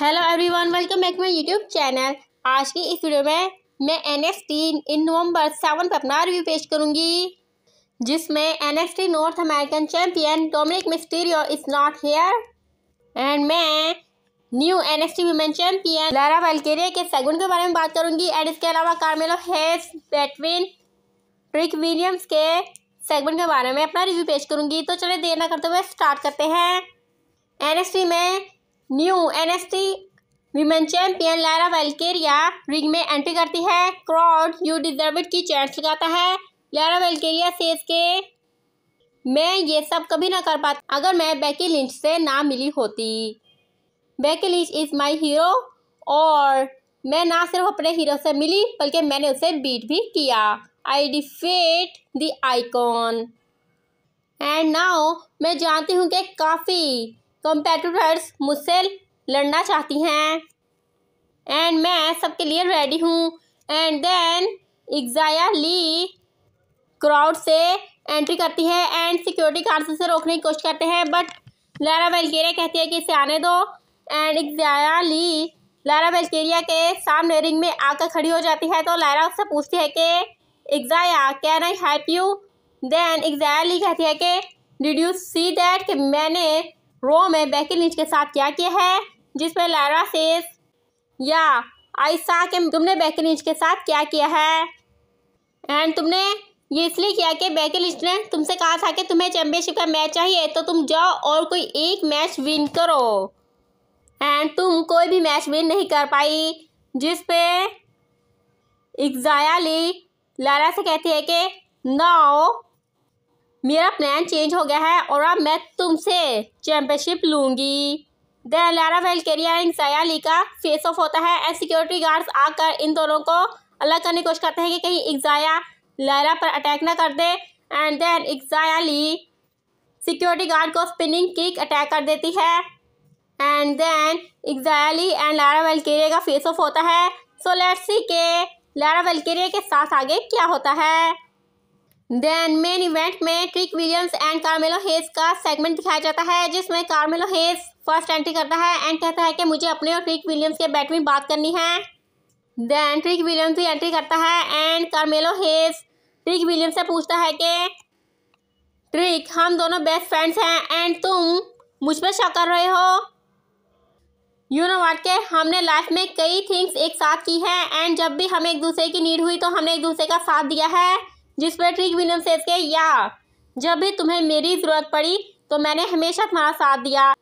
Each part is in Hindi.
hello everyone welcome back my YouTube channel आज की इस वीडियो में मैं N S T in November seven पर अपना रिव्यू पेश करूंगी जिसमें N S T North American champion Dominik Mysterio is not here and मैं new N S T women champion Lara Valkyria के सगुन के बारे में बात करूंगी एंड इसके अलावा Carmelo Hayes between Trick Williams के सेगमेंट के बारे में अपना रिव्यू पेश करूंगी तो चले देर ना करते हुए स्टार्ट करते हैं एन एस टी में new NST women champion Lara Valkyria ring में एंट्री करती है क्रॉड यू डिजर्व की चैट लगाता है लारा वेलकेरिया सेज के मैं ये सब कभी ना कर पाती अगर मैं बैकी लिंच से ना मिली होती Becky Lynch is my hero और मैं ना सिर्फ अपने हीरो से मिली बल्कि मैंने उसे बीट भी किया I defeat the icon and now मैं जानती हूँ कि काफ़ी कॉम्पिटिटर्स मुझसे लड़ना चाहती हैं एंड मैं सबके लिए रेडी हूँ and then Xia Li crowd से एंट्री करती है एंड सिक्योरिटी गार्ड से रोकने की कोशिश करते हैं बट लारा वेलकेरिया कहती है कि इसे आने दो एंड एग्जाया ली लारा वेलकेरिया के सामने रिंग में आकर खड़ी हो जाती है तो लारा उससे पूछती है कि Xia can I help you then Xia Li कहती है कि डिड यू सी दैट कि मैंने रो में बेकी लिंच के साथ क्या किया है जिसमें लारा सेस या आयसा के तुमने बेकी लिंच के साथ क्या किया है एंड तुमने ये इसलिए किया कि बेकी लिंच ने तुमसे कहा था कि तुम्हें चैंपियनशिप का मैच चाहिए तो तुम जाओ और कोई एक मैच विन करो एंड तुम कोई भी मैच विन नहीं कर पाई जिस पे इग्जाया ली लारा से कहती है कि नाओ मेरा प्लान चेंज हो गया है और अब मैं तुमसे चैंपियनशिप लूँगी then Lara Valkyria and Xia Li का फेस ऑफ होता है एंड सिक्योरिटी गार्ड्स आकर इन दोनों को अलग करने की कोशिश करते हैं कि कहीं इग्जाया लारा पर अटैक ना कर दे and then Xia security guard को स्पिनिंग किक अटैक कर देती है and then Xia Li and Lara Valkyria का फेस ऑफ होता है सो लेट्स सी के लारा वेलकेरिया के साथ आगे क्या होता है देन मेन इवेंट में Trick Williams and Carmelo Hayes का सेगमेंट दिखाया जाता है जिसमें कार्मेलो हेज फर्स्ट एंट्री करता है एंड कहता है कि मुझे अपने और ट्रिक विलियम्स के बैट में बात करनी है देन ट्रिक विलियम्स भी एंट्री करता है and Carmelo Hayes Trick Williams से पूछता है कि ट्रिक हम दोनों बेस्ट फ्रेंड्स हैं एंड तुम मुझ पर शक कर रहे हो यू नो वाट के हमने लाइफ में कई थिंग्स एक साथ की हैं एंड जब भी हमें एक दूसरे की नीड हुई तो हमने एक दूसरे का साथ दिया है जिस पर ट्रिक विलियम सेज के या जब भी तुम्हें मेरी ज़रूरत पड़ी तो मैंने हमेशा तुम्हारा साथ दिया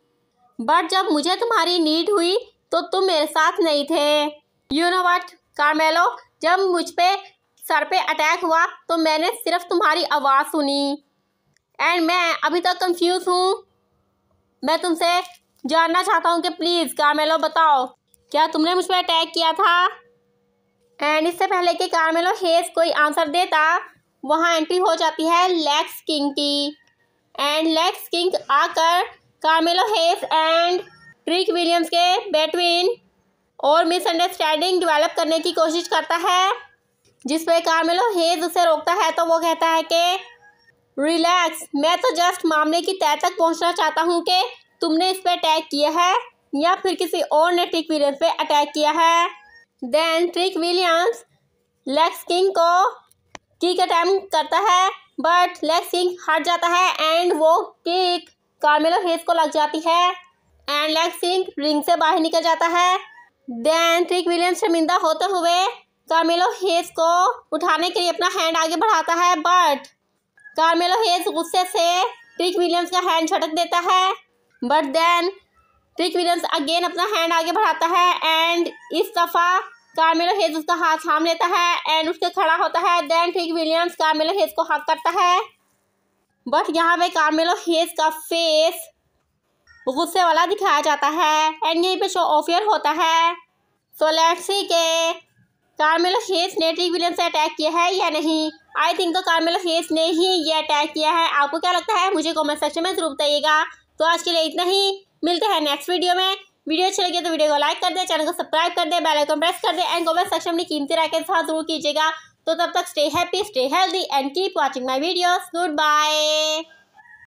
बट जब मुझे तुम्हारी नीड हुई तो तुम मेरे साथ नहीं थे यू नो वट कार्मेलो जब मुझ पे सर पे अटैक हुआ तो मैंने सिर्फ तुम्हारी आवाज़ सुनी एंड मैं अभी तक कंफ्यूज हूँ मैं तुमसे जानना चाहता हूँ कि प्लीज़ कार्मेलो बताओ क्या तुमने मुझ पर अटैक किया था एंड इससे पहले कि कार्मेलो हेज कोई आंसर देता वहाँ एंट्री हो जाती है लेक्स किंग की एंड लेक्स किंग आकर Carmelo Hayes and Trick Williams के बेटवीन और मिसअंडरस्टैंडिंग डेवलप करने की कोशिश करता है जिस पर कार्मेलो हेज उसे रोकता है तो वो कहता है कि रिलैक्स मैं तो जस्ट मामले की तय तक पहुंचना चाहता हूं कि तुमने इस पर अटैक किया है या फिर किसी और ने ट्रिक विलियम्स पे अटैक किया है then Trick Williams Lex King को किक अटैम्प करता है बट लेग सिंक हट जाता है एंड वो किक कार्मेलो हेस को लग जाती है एंड लेग सिंक रिंग से बाहर निकल जाता है देन ट्रिक विलियम शर्मिंदा होते हुए कार्मेलो हेस को उठाने के लिए अपना हैंड आगे बढ़ाता है बट कार्मेलो हेस गुस्से से ट्रिक विलियम्स का हैंड झटक देता है but then Trick Williams again अपना हैंड आगे बढ़ाता है एंड इस दफ़ा कार्मेलो हेज उसका हाथ थाम लेता है एंड उसके खड़ा होता है then Trick Williams Carmelo Hayes को हक करता है बट यहाँ पे कार्मेलो हेज का फेस गुस्से वाला दिखाया जाता है एंड यहीं पे शो ऑफियर होता है सो लेट्स सी के कार्मेलो हेज ने ट्रिक विलियम्स से अटैक किया है या नहीं आई थिंक तो कार्मेलो हेज ने ही ये अटैक किया है आपको क्या लगता है मुझे कॉमेंट सेक्शन में ज़रूर बताइएगा तो आज के लिए इतना ही मिलते हैं नेक्स्ट वीडियो में वीडियो अच्छी लगी तो वीडियो को लाइक कर दे चैनल को सब्सक्राइब कर दे बेल आइकन प्रेस कर दे एंड कमेंट सेक्शन में कीमती राय के साथ जरूर कीजिएगा तो तब तक stay happy stay healthy and keep watching my videos good bye